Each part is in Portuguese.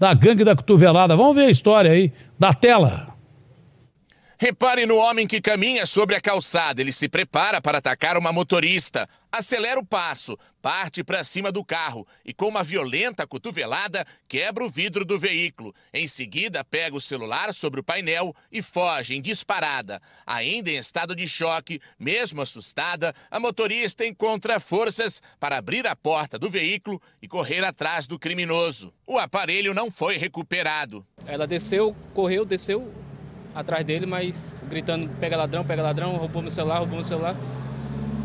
da gangue da cotovelada. Vamos ver a história aí da tela. Repare no homem que caminha sobre a calçada. Ele se prepara para atacar uma motorista. Acelera o passo, parte para cima do carro e, com uma violenta cotovelada, quebra o vidro do veículo. Em seguida, pega o celular sobre o painel e foge em disparada. Ainda em estado de choque, mesmo assustada, a motorista encontra forças para abrir a porta do veículo e correr atrás do criminoso. O aparelho não foi recuperado. Ela desceu, correu, desceu, atrás dele, mas gritando: pega ladrão, pega ladrão, roubou meu celular, roubou meu celular.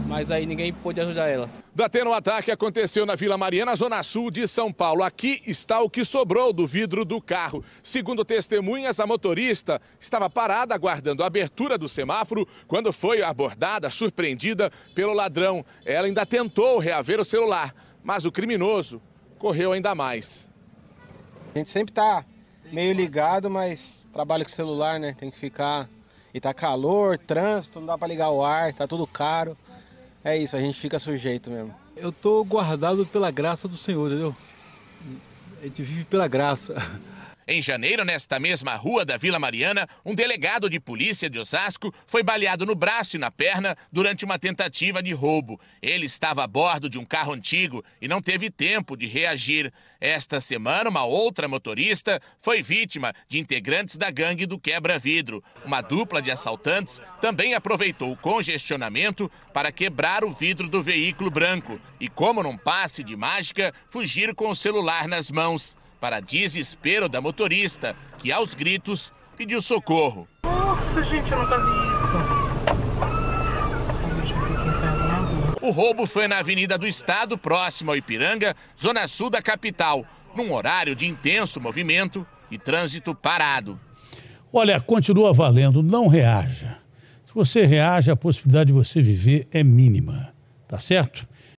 Mas aí ninguém pôde ajudar ela. Datena, o ataque aconteceu na Vila Mariana, zona sul de São Paulo. Aqui está o que sobrou do vidro do carro. Segundo testemunhas, a motorista estava parada aguardando a abertura do semáforo quando foi abordada, surpreendida pelo ladrão. Ela ainda tentou reaver o celular, mas o criminoso correu ainda mais. A gente sempre está meio ligado, mas trabalho com celular, né? Tem que ficar. E tá calor, trânsito, não dá para ligar o ar, tá tudo caro. É isso, a gente fica sujeito mesmo. Eu tô guardado pela graça do Senhor, entendeu? A gente vive pela graça. Em janeiro, nesta mesma rua da Vila Mariana, um delegado de polícia de Osasco foi baleado no braço e na perna durante uma tentativa de roubo. Ele estava a bordo de um carro antigo e não teve tempo de reagir. Esta semana, uma outra motorista foi vítima de integrantes da gangue do quebra-vidro. Uma dupla de assaltantes também aproveitou o congestionamento para quebrar o vidro do veículo branco e, como num passe de mágica, fugir com o celular nas mãos para desespero da motorista, que aos gritos pediu socorro. Nossa, gente, eu nunca vi isso. O roubo foi na Avenida do Estado, próximo ao Ipiranga, zona sul da capital, num horário de intenso movimento e trânsito parado. Olha, continua valendo, não reaja. Se você reage, a possibilidade de você viver é mínima, tá certo?